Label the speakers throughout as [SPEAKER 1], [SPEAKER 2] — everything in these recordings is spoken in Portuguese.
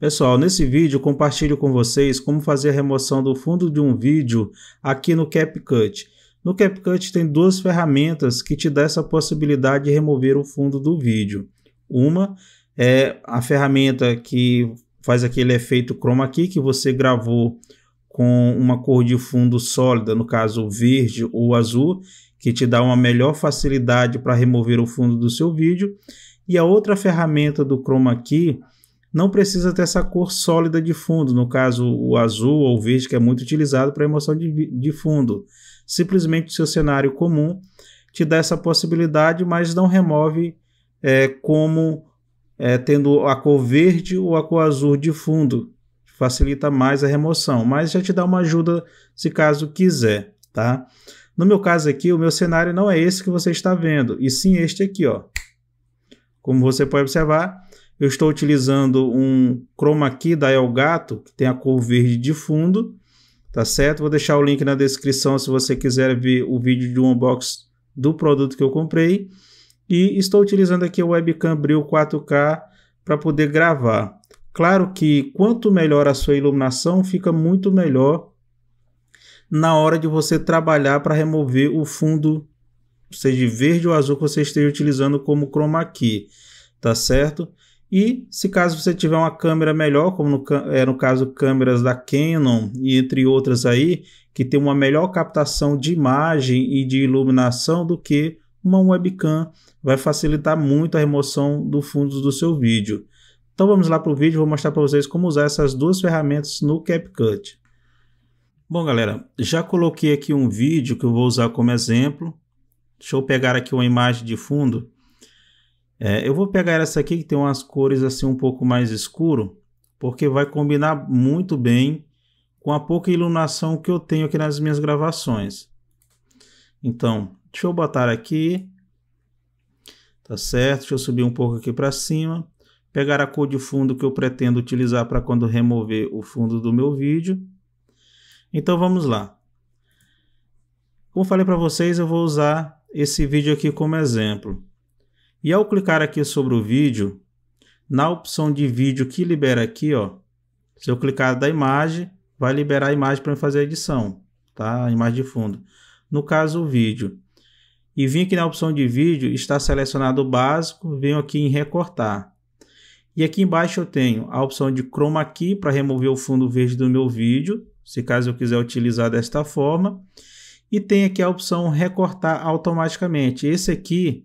[SPEAKER 1] Pessoal, nesse vídeo compartilho com vocês como fazer a remoção do fundo de um vídeo aqui no CapCut. No CapCut tem duas ferramentas que te dá essa possibilidade de remover o fundo do vídeo. Uma é a ferramenta que faz aquele efeito chroma key que você gravou com uma cor de fundo sólida, no caso verde ou azul, que te dá uma melhor facilidade para remover o fundo do seu vídeo. E a outra ferramenta do chroma key não precisa ter essa cor sólida de fundo, no caso o azul ou o verde, que é muito utilizado para emoção de, de fundo. Simplesmente o seu cenário comum te dá essa possibilidade, mas não remove é, como é, tendo a cor verde ou a cor azul de fundo. Facilita mais a remoção, mas já te dá uma ajuda se caso quiser, tá? No meu caso aqui, o meu cenário não é esse que você está vendo, e sim este aqui, ó. Como você pode observar, eu estou utilizando um chroma key da Elgato, que tem a cor verde de fundo, tá certo? Vou deixar o link na descrição se você quiser ver o vídeo de um unboxing do produto que eu comprei. E estou utilizando aqui o webcam Bril 4K para poder gravar. Claro que quanto melhor a sua iluminação, fica muito melhor na hora de você trabalhar para remover o fundo, seja verde ou azul que você esteja utilizando como chroma key, tá certo? E se caso você tiver uma câmera melhor, como no, é, no caso câmeras da Canon e entre outras aí, que tem uma melhor captação de imagem e de iluminação do que uma webcam, vai facilitar muito a remoção do fundo do seu vídeo. Então vamos lá para o vídeo, vou mostrar para vocês como usar essas duas ferramentas no CapCut. Bom galera, já coloquei aqui um vídeo que eu vou usar como exemplo. Deixa eu pegar aqui uma imagem de fundo é, eu vou pegar essa aqui que tem umas cores assim um pouco mais escuro, porque vai combinar muito bem com a pouca iluminação que eu tenho aqui nas minhas gravações. Então, deixa eu botar aqui, tá certo? Deixa eu subir um pouco aqui para cima, pegar a cor de fundo que eu pretendo utilizar para quando remover o fundo do meu vídeo. Então vamos lá. Como falei para vocês, eu vou usar esse vídeo aqui como exemplo. E ao clicar aqui sobre o vídeo, na opção de vídeo que libera aqui, ó, se eu clicar da imagem, vai liberar a imagem para fazer a edição, tá? A imagem de fundo. No caso, o vídeo. E vim aqui na opção de vídeo, está selecionado o básico, venho aqui em recortar. E aqui embaixo eu tenho a opção de chroma key para remover o fundo verde do meu vídeo, se caso eu quiser utilizar desta forma. E tem aqui a opção recortar automaticamente. Esse aqui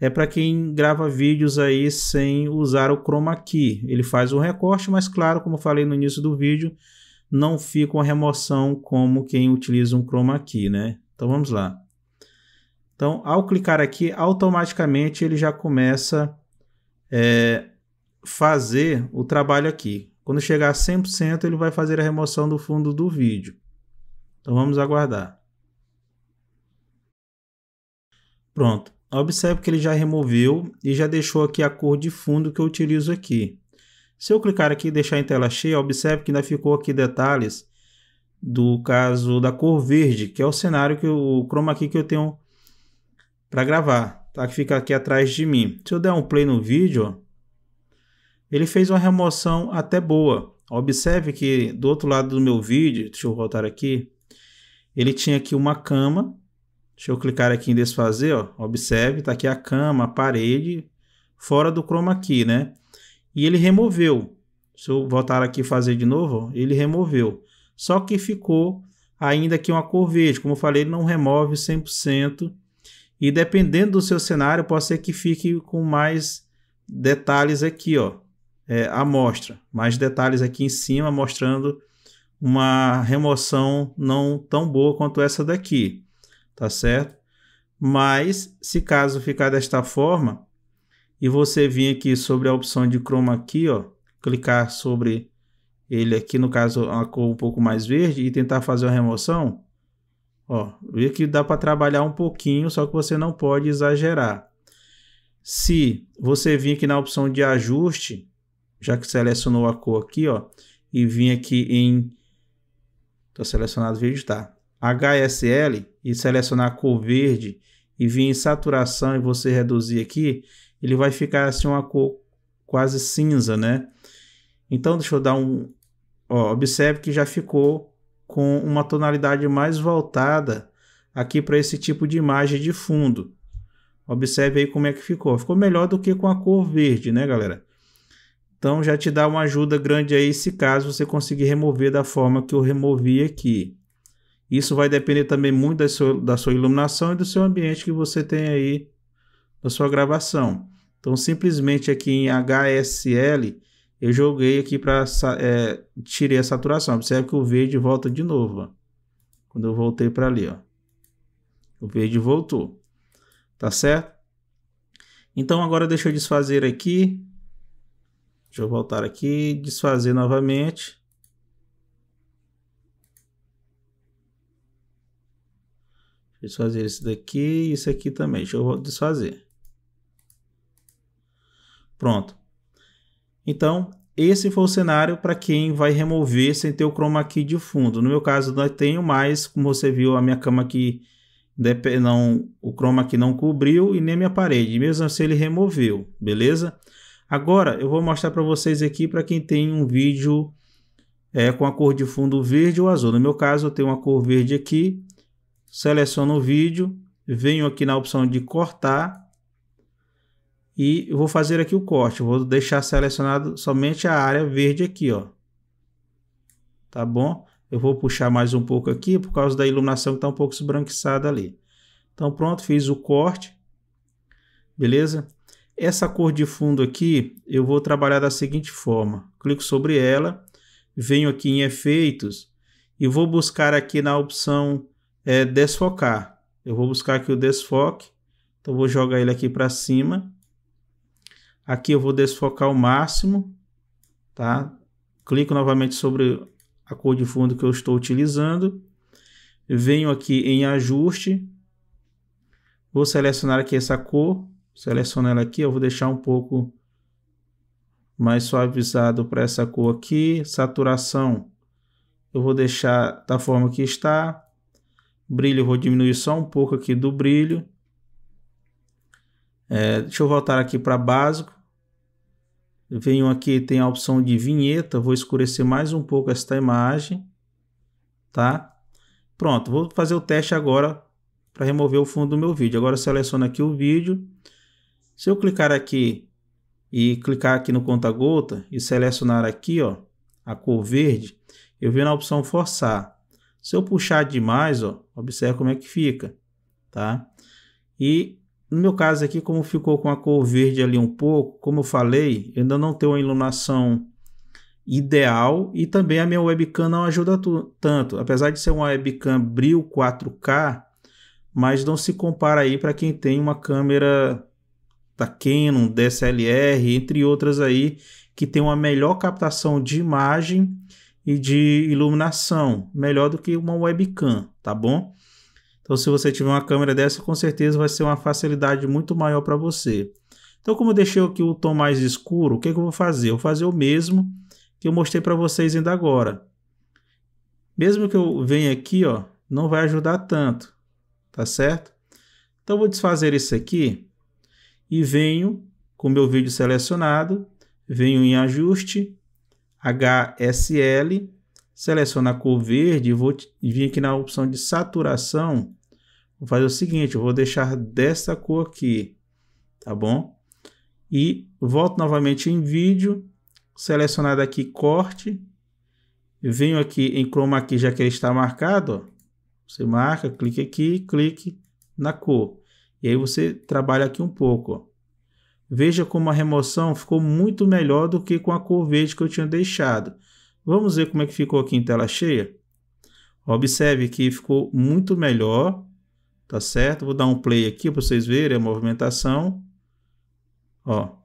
[SPEAKER 1] é para quem grava vídeos aí sem usar o chroma key. Ele faz o recorte, mas claro, como eu falei no início do vídeo, não fica uma remoção como quem utiliza um chroma key, né? Então vamos lá. Então, ao clicar aqui, automaticamente ele já começa é, fazer o trabalho aqui. Quando chegar a 100%, ele vai fazer a remoção do fundo do vídeo. Então vamos aguardar. Pronto. Observe que ele já removeu e já deixou aqui a cor de fundo que eu utilizo aqui. Se eu clicar aqui e deixar em tela cheia, observe que ainda ficou aqui detalhes do caso da cor verde, que é o cenário que o chroma aqui que eu tenho para gravar, tá? que fica aqui atrás de mim. Se eu der um play no vídeo, ele fez uma remoção até boa. Observe que do outro lado do meu vídeo, deixa eu voltar aqui, ele tinha aqui uma cama Deixa eu clicar aqui em desfazer, ó. Observe, está aqui a cama, a parede, fora do chroma key, né? E ele removeu. Se eu voltar aqui e fazer de novo, ó, ele removeu. Só que ficou ainda aqui uma cor verde. Como eu falei, ele não remove 100%. E dependendo do seu cenário, pode ser que fique com mais detalhes aqui, ó. É, amostra. Mais detalhes aqui em cima, mostrando uma remoção não tão boa quanto essa daqui tá certo? Mas, se caso ficar desta forma, e você vir aqui sobre a opção de chroma aqui, ó, clicar sobre ele aqui, no caso, a cor um pouco mais verde, e tentar fazer uma remoção, ó, vê que dá para trabalhar um pouquinho, só que você não pode exagerar. Se você vir aqui na opção de ajuste, já que selecionou a cor aqui, ó, e vir aqui em... Estou tá selecionado, vou tá HSL e selecionar a cor verde e vir em saturação e você reduzir aqui, ele vai ficar assim uma cor quase cinza, né? Então deixa eu dar um... Ó, observe que já ficou com uma tonalidade mais voltada aqui para esse tipo de imagem de fundo. Observe aí como é que ficou. Ficou melhor do que com a cor verde, né, galera? Então já te dá uma ajuda grande aí se caso você conseguir remover da forma que eu removi aqui. Isso vai depender também muito da sua, da sua iluminação e do seu ambiente que você tem aí na sua gravação. Então, simplesmente aqui em HSL, eu joguei aqui para é, tirei a saturação. Observe que o verde volta de novo. Ó. Quando eu voltei para ali, ó. o verde voltou. Tá certo? Então, agora deixa eu desfazer aqui. Deixa eu voltar aqui, desfazer novamente. Desfazer esse daqui e aqui também. Deixa eu desfazer. Pronto. Então, esse foi o cenário para quem vai remover sem ter o chroma key de fundo. No meu caso, não tenho mais, como você viu, a minha cama aqui não, o chroma aqui não cobriu e nem a minha parede, mesmo assim ele removeu, beleza? Agora eu vou mostrar para vocês aqui para quem tem um vídeo é, com a cor de fundo verde ou azul. No meu caso, eu tenho uma cor verde aqui seleciono o vídeo, venho aqui na opção de cortar e vou fazer aqui o corte. Vou deixar selecionado somente a área verde aqui, ó. Tá bom? Eu vou puxar mais um pouco aqui por causa da iluminação que está um pouco esbranquiçada ali. Então pronto, fiz o corte. Beleza? Essa cor de fundo aqui eu vou trabalhar da seguinte forma. Clico sobre ela, venho aqui em efeitos e vou buscar aqui na opção é desfocar. Eu vou buscar aqui o desfoque, então vou jogar ele aqui para cima. Aqui eu vou desfocar o máximo, tá? Clico novamente sobre a cor de fundo que eu estou utilizando. Venho aqui em ajuste. Vou selecionar aqui essa cor, seleciono ela aqui, eu vou deixar um pouco mais suavizado para essa cor aqui. Saturação eu vou deixar da forma que está brilho, vou diminuir só um pouco aqui do brilho. É, deixa eu voltar aqui para básico. venho aqui, tem a opção de vinheta, vou escurecer mais um pouco esta imagem, tá? Pronto, vou fazer o teste agora para remover o fundo do meu vídeo. Agora seleciono aqui o vídeo. Se eu clicar aqui e clicar aqui no conta-gota e selecionar aqui, ó, a cor verde, eu venho na opção forçar. Se eu puxar demais, ó, Observe como é que fica, tá? E no meu caso aqui, como ficou com a cor verde ali um pouco, como eu falei, eu ainda não tenho uma iluminação ideal e também a minha webcam não ajuda tanto. Apesar de ser uma webcam Bril 4K, mas não se compara aí para quem tem uma câmera da Canon, DSLR, entre outras aí, que tem uma melhor captação de imagem e de iluminação, melhor do que uma webcam, tá bom? Então, se você tiver uma câmera dessa, com certeza vai ser uma facilidade muito maior para você. Então, como eu deixei aqui o tom mais escuro, o que, é que eu vou fazer? Eu vou fazer o mesmo que eu mostrei para vocês ainda agora. Mesmo que eu venha aqui, ó, não vai ajudar tanto, tá certo? Então, eu vou desfazer isso aqui e venho com o meu vídeo selecionado, venho em ajuste, HSL, seleciono a cor verde e vou vir aqui na opção de saturação. Vou fazer o seguinte, vou deixar dessa cor aqui, tá bom? E volto novamente em vídeo, selecionado aqui corte, venho aqui em chroma aqui já que ele está marcado, ó. Você marca, clique aqui, clique na cor. E aí você trabalha aqui um pouco, ó. Veja como a remoção ficou muito melhor do que com a cor verde que eu tinha deixado. Vamos ver como é que ficou aqui em tela cheia? Observe que ficou muito melhor, tá certo? Vou dar um play aqui para vocês verem a movimentação. Ó.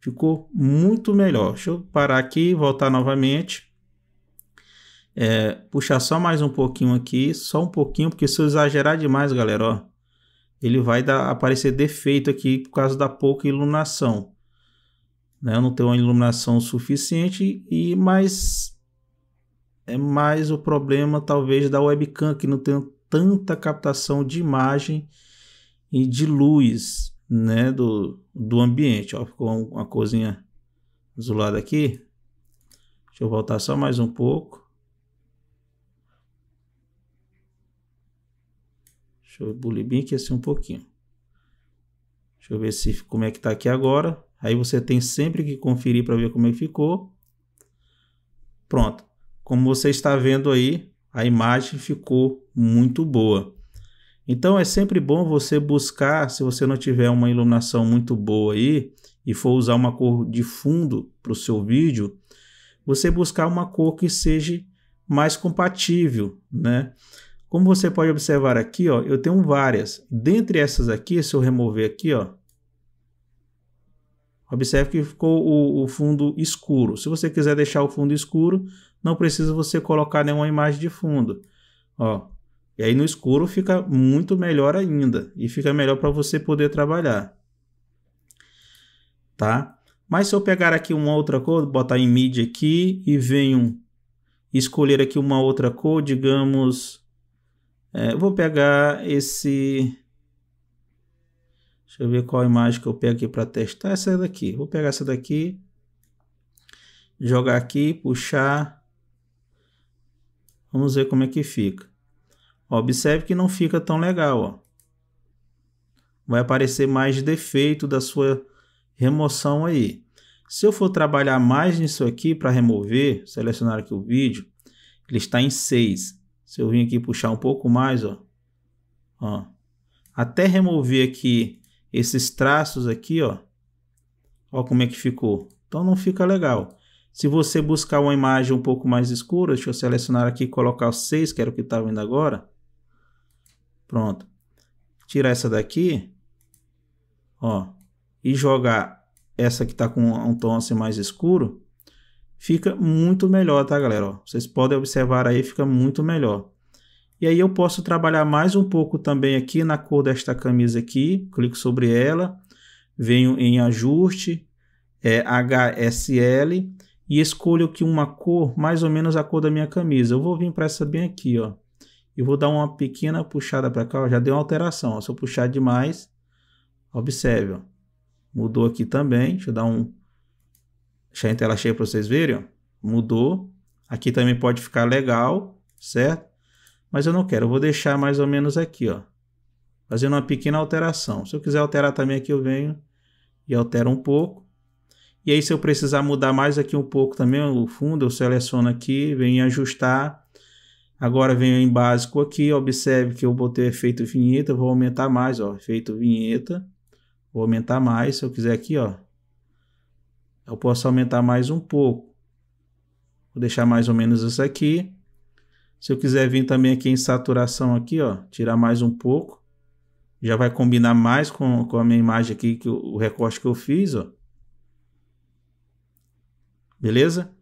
[SPEAKER 1] Ficou muito melhor. Deixa eu parar aqui, voltar novamente. É, puxar só mais um pouquinho aqui, só um pouquinho, porque se eu exagerar demais, galera, ó ele vai dar, aparecer defeito aqui por causa da pouca iluminação. Né? Eu não tenho uma iluminação suficiente, e mas é mais o problema talvez da webcam, que não tem tanta captação de imagem e de luz né? do, do ambiente. Ó, ficou uma coisinha azulada aqui. Deixa eu voltar só mais um pouco. Deixa eu bulir bem aqui assim um pouquinho. Deixa eu ver se, como é que está aqui agora. Aí você tem sempre que conferir para ver como é que ficou. Pronto. Como você está vendo aí, a imagem ficou muito boa. Então é sempre bom você buscar, se você não tiver uma iluminação muito boa aí e for usar uma cor de fundo para o seu vídeo, você buscar uma cor que seja mais compatível, né? Como você pode observar aqui, ó, eu tenho várias. Dentre essas aqui, se eu remover aqui, ó, observe que ficou o, o fundo escuro. Se você quiser deixar o fundo escuro, não precisa você colocar nenhuma imagem de fundo. Ó, e aí no escuro fica muito melhor ainda e fica melhor para você poder trabalhar. Tá? Mas se eu pegar aqui uma outra cor, botar em mídia aqui e venho escolher aqui uma outra cor, digamos é, eu vou pegar esse... Deixa eu ver qual imagem que eu pego aqui para testar. Essa daqui. Vou pegar essa daqui. Jogar aqui, puxar. Vamos ver como é que fica. observe que não fica tão legal. Ó. Vai aparecer mais defeito da sua remoção aí. Se eu for trabalhar mais nisso aqui para remover, selecionar aqui o vídeo, ele está em 6. Se eu vim aqui puxar um pouco mais, ó, ó até remover aqui esses traços aqui, ó, ó como é que ficou. Então não fica legal. Se você buscar uma imagem um pouco mais escura, deixa eu selecionar aqui e colocar o 6, que era o que estava indo agora. Pronto. Tirar essa daqui, ó, e jogar essa que está com um tom assim mais escuro, fica muito melhor, tá, galera? Ó, vocês podem observar aí, fica muito melhor. E aí eu posso trabalhar mais um pouco também aqui na cor desta camisa aqui, clico sobre ela, venho em ajuste, é, HSL, e escolho aqui uma cor, mais ou menos a cor da minha camisa. Eu vou vir para essa bem aqui, ó. E vou dar uma pequena puxada para cá, ó, já deu uma alteração. Ó. Se eu puxar demais, observe, ó. mudou aqui também. Deixa eu dar um, deixar em tela cheia para vocês verem, ó. mudou. Aqui também pode ficar legal, certo? Mas eu não quero, eu vou deixar mais ou menos aqui, ó. Fazendo uma pequena alteração. Se eu quiser alterar também aqui, eu venho e altero um pouco. E aí, se eu precisar mudar mais aqui um pouco também o fundo, eu seleciono aqui, venho em ajustar. Agora venho em básico aqui, observe que eu botei efeito vinheta, vou aumentar mais, ó, efeito vinheta. Vou aumentar mais, se eu quiser aqui, ó, eu posso aumentar mais um pouco. Vou deixar mais ou menos isso aqui. Se eu quiser vir também aqui em saturação aqui, ó, tirar mais um pouco. Já vai combinar mais com, com a minha imagem aqui, que o, o recorte que eu fiz, ó. Beleza?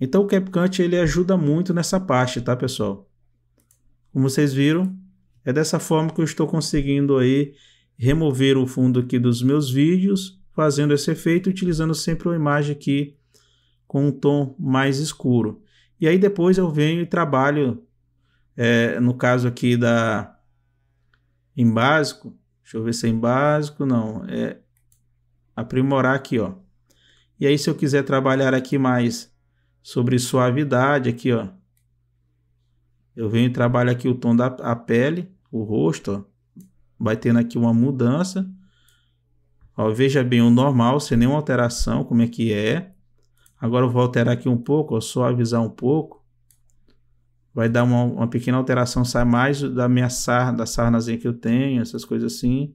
[SPEAKER 1] Então o CapCut ele ajuda muito nessa parte, tá pessoal? Como vocês viram, é dessa forma que eu estou conseguindo aí remover o fundo aqui dos meus vídeos fazendo esse efeito, utilizando sempre uma imagem aqui com um tom mais escuro. E aí depois eu venho e trabalho, é, no caso aqui da em básico, deixa eu ver se é em básico, não, é aprimorar aqui, ó. E aí se eu quiser trabalhar aqui mais sobre suavidade aqui, ó, eu venho e trabalho aqui o tom da pele, o rosto, ó, vai tendo aqui uma mudança. Ó, veja bem o normal, sem nenhuma alteração, como é que é. Agora eu vou alterar aqui um pouco, ó, suavizar um pouco. Vai dar uma, uma pequena alteração, sai mais da minha sarna, da sarnazinha que eu tenho, essas coisas assim,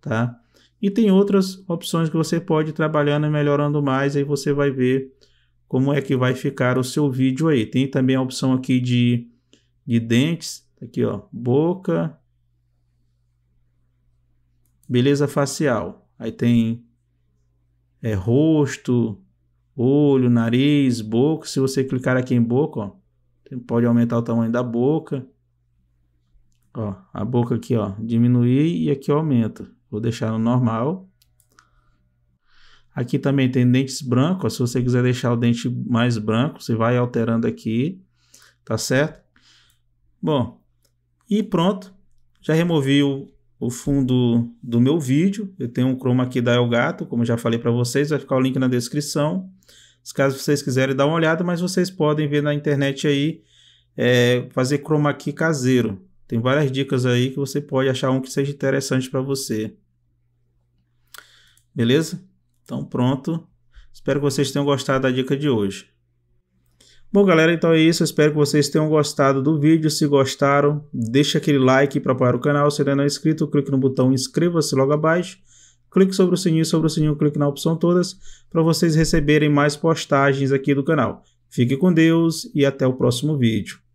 [SPEAKER 1] tá? E tem outras opções que você pode ir trabalhando e melhorando mais, aí você vai ver como é que vai ficar o seu vídeo aí. Tem também a opção aqui de, de dentes, tá aqui ó, boca, beleza facial. Aí tem é, rosto, olho, nariz, boca. Se você clicar aqui em boca, ó, pode aumentar o tamanho da boca. Ó, a boca aqui, ó, diminuir e aqui aumenta. Vou deixar no normal. Aqui também tem dentes brancos. Ó, se você quiser deixar o dente mais branco, você vai alterando aqui, tá certo? Bom, e pronto. Já removi o, o fundo do meu vídeo. Eu tenho um chroma aqui da Elgato, como já falei para vocês, vai ficar o link na descrição. Caso vocês quiserem dar uma olhada, mas vocês podem ver na internet aí é, fazer chroma aqui caseiro. Tem várias dicas aí que você pode achar um que seja interessante para você. Beleza? Então pronto. Espero que vocês tenham gostado da dica de hoje. Bom, galera, então é isso. Eu espero que vocês tenham gostado do vídeo. Se gostaram, deixa aquele like para apoiar o canal. Se ainda não é inscrito, clique no botão inscreva-se logo abaixo. Clique sobre o sininho, sobre o sininho, clique na opção todas para vocês receberem mais postagens aqui do canal. Fique com Deus e até o próximo vídeo.